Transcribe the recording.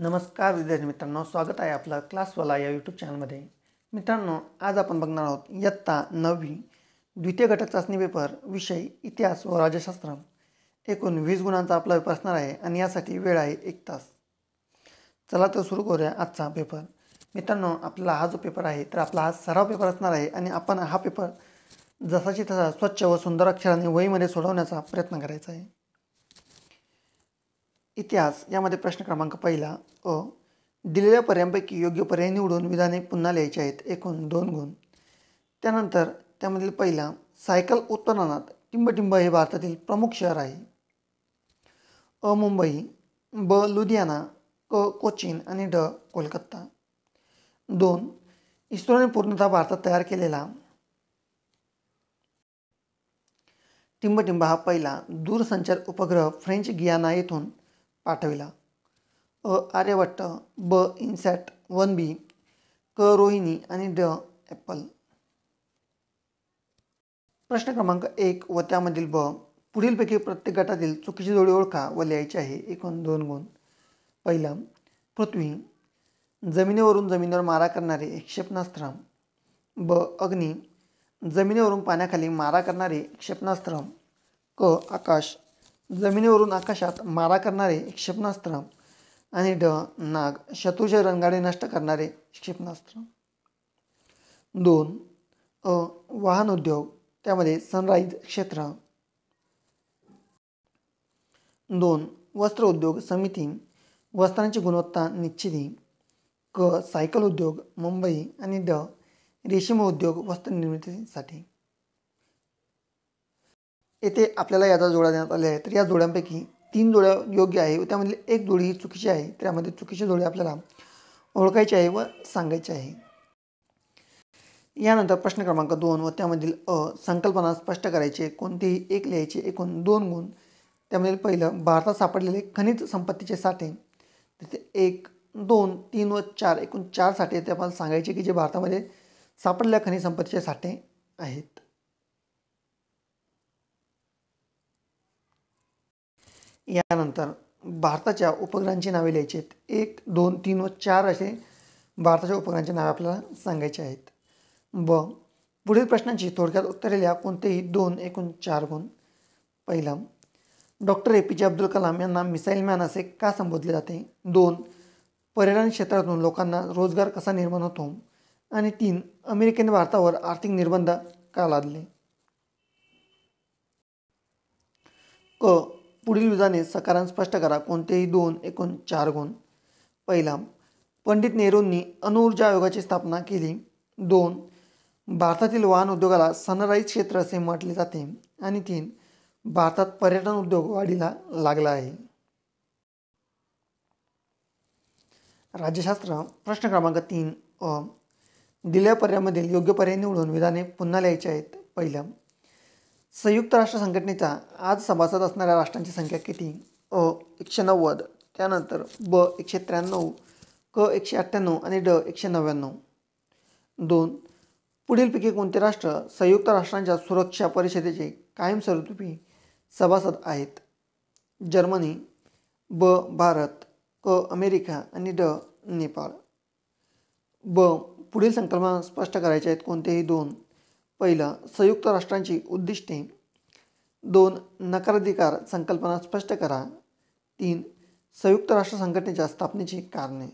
नमस्कार विद्यार्थी मित्रांनो स्वागत आहे आपलं क्लासवाला या यूट्यूब चॅनलमध्ये मित्रांनो आज आपण बघणार आहोत इयत्ता नववी द्वितीय घटक चाचणी पेपर विषय इतिहास व राज्यशास्त्र एकूण वीस गुणांचा आपला पेपर असणार आहे आणि यासाठी वेळ आहे एक तास चला तर सुरू करूया आजचा पेपर मित्रांनो आपला हा जो पेपर आहे तर आपला हा सराव पेपर असणार आहे आणि आपण हा पेपर जसाची तसा स्वच्छ व सुंदर अक्षराने वहीमध्ये सोडवण्याचा प्रयत्न करायचा आहे इतिहास यामध्ये प्रश्न क्रमांक पहिला अ दिलेल्या पर्यायांपैकी योग्य पर्याय निवडून विधाने पुन्हा लिहायचे आहेत एकूण दोन गुण त्यानंतर त्यामधील पहिला सायकल उत्पादनात टिंबटिंब हे भारतातील प्रमुख शहर आहे अ मुंबई ब लुधियाना क कोचीन आणि ड कोलकाता दोन इस्रोने पूर्णतः भारतात तयार केलेला टिंबटिंब हा पहिला दूरसंचार उपग्रह फ्रेंच गियाना येथून पाठविला अ आर्यभट्ट ब इन्सॅट वन बी क रोहिणी आणि ड ॲपल प्रश्न क्रमांक एक व त्यामधील ब पुढीलपैकी प्रत्येक गटातील चुकीची जोडी ओळखा व लिहायची आहे एकूण दोन गुण पहिला पृथ्वी जमिनीवरून जमिनीवर मारा करणारे क्षेपणास्त्र ब अग्नी जमिनीवरून पाण्याखाली मारा करणारे क्षेपणास्त्र क आकाश जमिनीवरून आकाशात मारा करणारे क्षेपणास्त्र आणि ड नाग शत्रूचे रणगाडे नष्ट करणारे क्षेपणास्त्र दोन अ वाहन उद्योग त्यामध्ये सनराईज क्षेत्र दोन वस्त्र उद्योग समिती वस्त्रांची गुणवत्ता निश्चिती क सायकल उद्योग मुंबई आणि ड रेशीम उद्योग वस्त्र निर्मितीसाठी येथे आपल्याला याचा जोड्या देण्यात आल्या आहेत तर या जोड्यांपैकी तीन जोड्या योग्य आहे व त्यामधली एक जोडी ही चुकीची आहे त्यामध्ये चुकीची जोडी आपल्याला ओळखायची आहे व सांगायची आहे यानंतर प्रश्न क्रमांक दोन व त्यामधील अ संकल्पना स्पष्ट करायची कोणतीही एक लिहायची एकूण दोन गुण त्यामधील पहिलं भारतात सापडलेले खनिज संपत्तीचे साठे तिथे एक दोन तीन व चार एकूण चार साठे ते आपल्याला सांगायचे की जे भारतामध्ये सापडलेल्या खनिज संपत्तीचे साठे आहेत यानंतर भारताच्या उपग्रहांची नावे लिहायची आहेत एक दोन तीन व चार असे भारताच्या उपग्रहांची नावे आपल्याला सांगायची आहेत ब पुढील प्रश्नांची थोडक्यात उत्तरे लिहा कोणतेही दोन एकूण चार गुण पहिला डॉक्टर ए पी जे अब्दुल कलाम यांना मिसाईल मॅन असे का संबोधले जाते दोन पर्यटन क्षेत्रातून लोकांना रोजगार कसा निर्माण होतो आणि तीन अमेरिकेने भारतावर आर्थिक निर्बंध का लादले क पुढील विधाने सकारण स्पष्ट करा कोणतेही दोन एकूण चार गुण पहिला पंडित नेहरूंनी अणुऊर्जा आयोगाची स्थापना केली दोन भारतातील वाहन उद्योगाला सनराईज क्षेत्र असे म्हटले जाते आणि तीन भारतात पर्यटन उद्योग वाढीला लागला आहे राज्यशास्त्र प्रश्न क्रमांक तीन अ दिल्या पर्यामधील योग्य पर्याय निवडून विधाने पुन्हा लिहायची आहेत पहिलं संयुक्त राष्ट्र संघटनेचा आज सभासद असणाऱ्या राष्ट्रांची संख्या किती अ एकशे नव्वद त्यानंतर ब एकशे त्र्याण्णव क एकशे अठ्ठ्याण्णव आणि ड एकशे नव्याण्णव दोन पुढीलपैकी कोणते राष्ट्र संयुक्त राष्ट्रांच्या सुरक्षा परिषदेचे कायमस्वरूपी सभासद आहेत जर्मनी ब भारत क अमेरिका आणि ड नेपाळ ब पुढील संकल्पना स्पष्ट करायच्या आहेत कोणतेही दोन पहिलं संयुक्त राष्ट्रांची उद्दिष्टे दोन नकाराधिकार संकल्पना स्पष्ट करा तीन संयुक्त राष्ट्र संघटनेच्या स्थापनेची कारणे